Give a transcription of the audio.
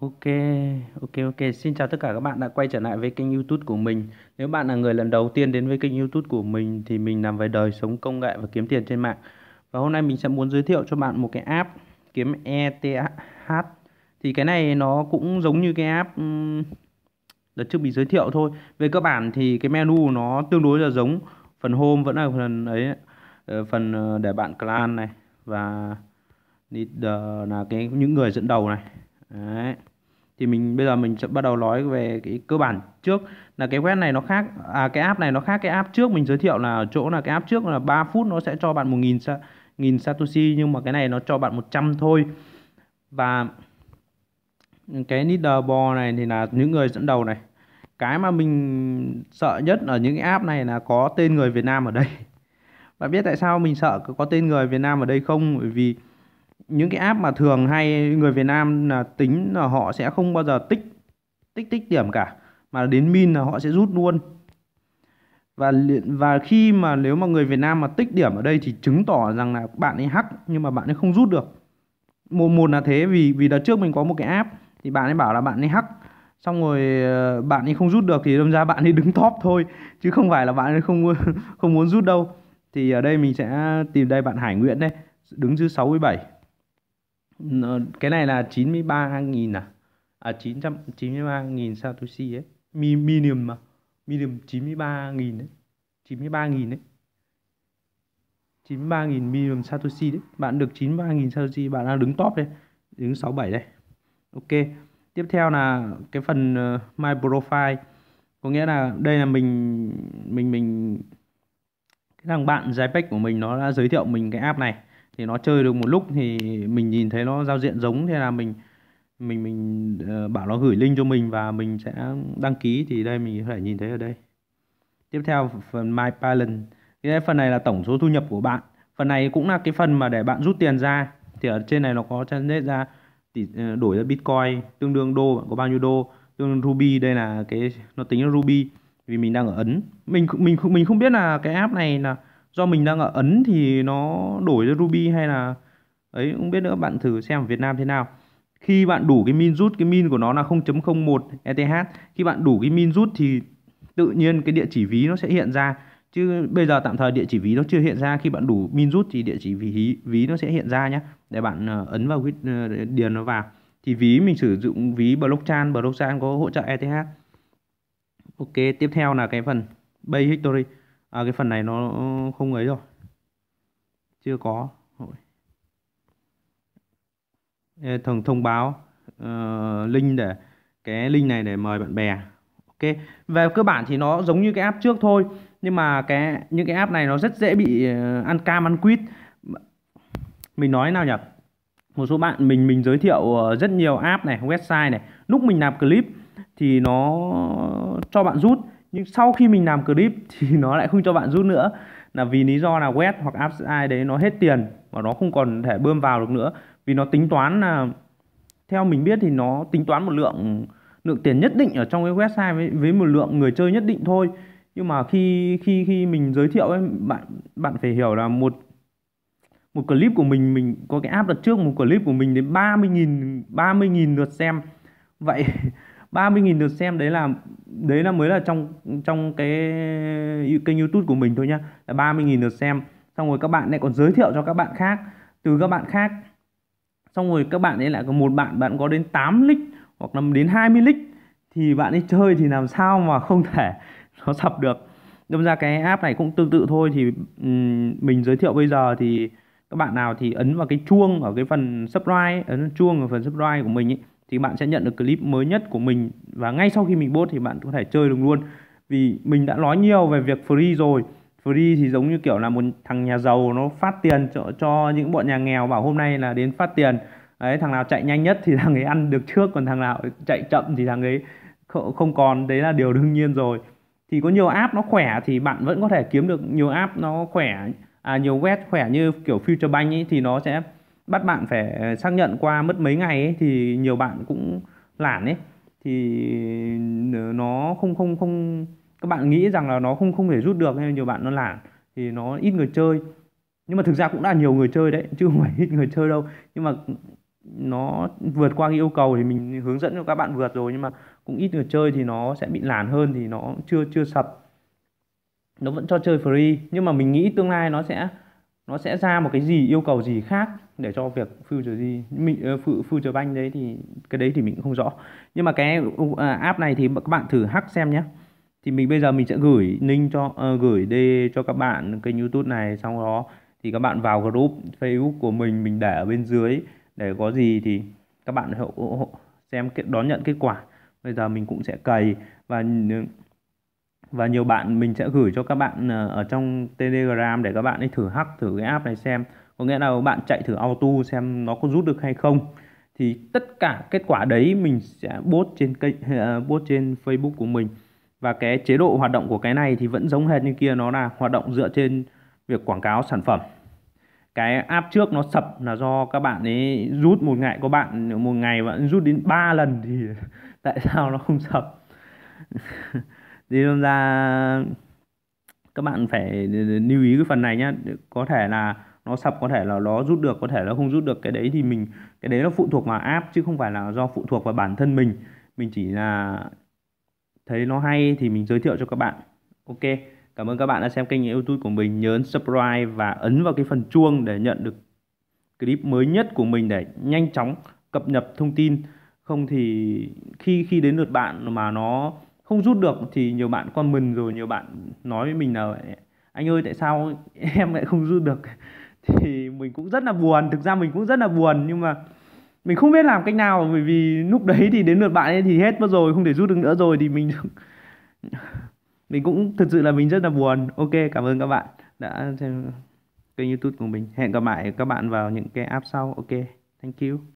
Ok, ok, ok. Xin chào tất cả các bạn đã quay trở lại với kênh YouTube của mình. Nếu bạn là người lần đầu tiên đến với kênh YouTube của mình thì mình làm về đời sống công nghệ và kiếm tiền trên mạng. Và hôm nay mình sẽ muốn giới thiệu cho bạn một cái app kiếm ETH. Thì cái này nó cũng giống như cái app đợt trước mình giới thiệu thôi. Về cơ bản thì cái menu nó tương đối là giống. Phần home vẫn là phần ấy, ờ, phần ờ, để bạn clan này và leader là cái những người dẫn đầu này Đấy. Thì mình bây giờ mình sẽ bắt đầu nói về cái cơ bản trước là cái web này nó khác à cái app này nó khác cái app trước mình giới thiệu là chỗ là cái app trước là 3 phút nó sẽ cho bạn 1000 1000 satoshi nhưng mà cái này nó cho bạn 100 thôi. Và cái leaderboard này thì là những người dẫn đầu này. Cái mà mình sợ nhất ở những cái app này là có tên người Việt Nam ở đây. Bạn biết tại sao mình sợ có tên người Việt Nam ở đây không? Bởi vì những cái app mà thường hay người Việt Nam là tính là họ sẽ không bao giờ tích tích tích điểm cả mà đến min là họ sẽ rút luôn và và khi mà nếu mà người Việt Nam mà tích điểm ở đây thì chứng tỏ rằng là bạn ấy hack nhưng mà bạn ấy không rút được một một là thế vì vì đợt trước mình có một cái app thì bạn ấy bảo là bạn ấy hack xong rồi ờ, bạn ấy không rút được thì đâm ra bạn ấy đứng top thôi chứ không phải là bạn ấy không không muốn rút đâu thì ở đây mình sẽ tìm đây bạn Hải Nguyễn đây đứng thứ 67 cái này là 93.000 à à 993.000 Satoshi ấy Mi, medium mà medium 93.000 đấy 93.000 đấy 93.000 minimum Satoshi đấy bạn được 93.000 Satoshi bạn đang đứng top đây đứng 67 đây ok tiếp theo là cái phần ờ, my profile có nghĩa là đây là mình mình mình cái thằng bạn JPEG của mình nó đã giới thiệu mình cái app này thì nó chơi được một lúc thì mình nhìn thấy nó giao diện giống thế là mình mình mình ờ, bảo nó gửi link cho mình và mình sẽ đăng ký thì đây mình có thể nhìn thấy ở đây tiếp theo phần my balance cái phần này là tổng số thu nhập của bạn phần này cũng là cái phần mà để bạn rút tiền ra thì ở trên này nó có translate ra tỷ ờ, đổi ra bitcoin tương đương đô bạn có bao nhiêu đô tương đương ruby đây là cái nó tính là ruby vì mình đang ở ấn mình mình mình không biết là cái app này là do mình đang ở ấn thì nó đổi ra ruby hay là ấy không biết nữa bạn thử xem ở việt nam thế nào khi bạn đủ cái min rút cái min của nó là 0.01 ETH khi bạn đủ cái min rút thì tự nhiên cái địa chỉ ví nó sẽ hiện ra chứ bây giờ tạm thời địa chỉ ví nó chưa hiện ra khi bạn đủ min rút thì địa chỉ ví ví nó sẽ hiện ra nhé để bạn ờ, ấn vào ờ, điền nó vào thì ví mình sử dụng ví blockchain blockchain có hỗ trợ ETH ok tiếp theo là cái phần base history à cái phần này nó không ấy rồi chưa có thường thông báo uh, ờ, link để cái link này để mời bạn bè ok về cơ bản thì nó giống như cái app trước thôi nhưng mà cái những cái app này nó rất dễ bị uh, ăn cam ăn quýt mình nói nào nhỉ một số bạn mình mình giới thiệu ờ, rất nhiều app này website này lúc mình làm clip thì nó cho bạn rút nhưng sau khi mình làm clip thì nó lại không cho bạn rút nữa là vì lý do là web hoặc app ai đấy nó hết tiền và nó không còn thể bơm vào được nữa vì nó tính toán là theo mình biết thì nó tính toán một lượng lượng tiền nhất định ở trong cái website với, với một lượng người chơi nhất định thôi nhưng mà khi khi khi mình giới thiệu ấy, bạn bạn phải hiểu là một một clip của mình mình có cái app đặt trước một clip của mình đến 30.000 30.000 lượt xem vậy 30.000 lượt xem đấy là đấy là mới là trong trong cái kênh youtube của mình thôi nhá là 30.000 lượt xem xong rồi các bạn lại còn giới thiệu cho các bạn khác từ các bạn khác xong rồi các bạn ấy lại có một bạn bạn có đến 8 lít hoặc là đến 20 lít thì bạn ấy chơi thì làm sao mà không thể nó sập được đâm ra cái app này cũng tương tự thôi thì mình giới thiệu bây giờ thì các bạn nào thì ấn vào cái chuông ở cái phần subscribe ấn chuông ở phần subscribe của mình ấy thì bạn sẽ nhận được clip mới nhất của mình và ngay sau khi mình post thì bạn có thể chơi được luôn vì mình đã nói nhiều về việc free rồi free thì giống như kiểu là một thằng nhà giàu nó phát tiền cho, cho những bọn nhà nghèo bảo hôm nay là đến phát tiền đấy thằng nào chạy nhanh nhất thì thằng ấy ăn được trước còn thằng nào chạy chậm thì thằng ấy không còn đấy là điều đương nhiên rồi thì có nhiều app nó khỏe thì bạn vẫn có thể kiếm được nhiều app nó khỏe à, nhiều web khỏe như kiểu Future Bank ấy thì nó sẽ bắt bạn phải xác nhận qua mất mấy ngày ấy, thì nhiều bạn cũng lản ấy thì nó không không không các bạn nghĩ rằng là nó không không thể rút được nên nhiều bạn nó lản thì nó ít người chơi nhưng mà thực ra cũng đã nhiều người chơi đấy chứ không phải ít người chơi đâu nhưng mà nó vượt qua cái yêu cầu thì mình hướng dẫn cho các bạn vượt rồi nhưng mà cũng ít người chơi thì nó sẽ bị lản hơn thì nó chưa chưa sập nó vẫn cho chơi free nhưng mà mình nghĩ tương lai nó sẽ nó sẽ ra một cái gì yêu cầu gì khác để cho việc future gì mình ờ, uh, future bank đấy thì cái đấy thì mình cũng không rõ nhưng mà cái ờ, app này thì các bạn thử hack xem nhé thì mình bây giờ mình sẽ gửi link cho uh, gửi đây cho các bạn kênh youtube này xong đó thì các bạn vào group facebook của mình mình để ở bên dưới để có gì thì các bạn hộ, hộ, xem đón nhận kết quả bây giờ mình cũng sẽ cày và ừ, và nhiều bạn mình sẽ gửi cho các bạn ờ, ở trong Telegram để các bạn ấy thử hack thử cái app này xem có nghĩa là bạn chạy thử auto xem nó có rút được hay không thì tất cả kết quả đấy mình sẽ post trên kênh ờ, post trên Facebook của mình và cái chế độ hoạt động của cái này thì vẫn giống hệt như kia nó là hoạt động dựa trên việc quảng cáo sản phẩm cái app trước nó sập là do các bạn ấy rút một ngày có bạn một ngày bạn rút đến 3 lần thì tại sao nó không sập Thế nên ra các bạn phải lưu ý cái phần này nhá có thể là nó sập có thể là nó rút được có thể là không rút được cái đấy thì mình cái đấy nó phụ thuộc vào app chứ không phải là do phụ thuộc vào bản thân mình mình chỉ là thấy nó hay thì mình giới thiệu cho các bạn ok cảm ơn các bạn đã xem kênh youtube của mình nhớ ấn subscribe và ấn vào cái phần chuông để nhận được clip mới nhất của mình để nhanh chóng cập nhật thông tin không thì khi khi đến lượt bạn mà nó không rút được thì nhiều bạn con mình rồi nhiều bạn nói với mình là anh ơi tại sao em lại không rút được thì mình cũng rất là buồn thực ra mình cũng rất là buồn nhưng mà mình không biết làm cách nào bởi vì lúc đấy thì đến lượt bạn ấy thì hết mất rồi không thể rút được nữa rồi thì mình mình cũng thực sự là mình rất là buồn ok cảm ơn các bạn đã xem kênh youtube của mình hẹn gặp lại các bạn vào những cái app sau ok thank you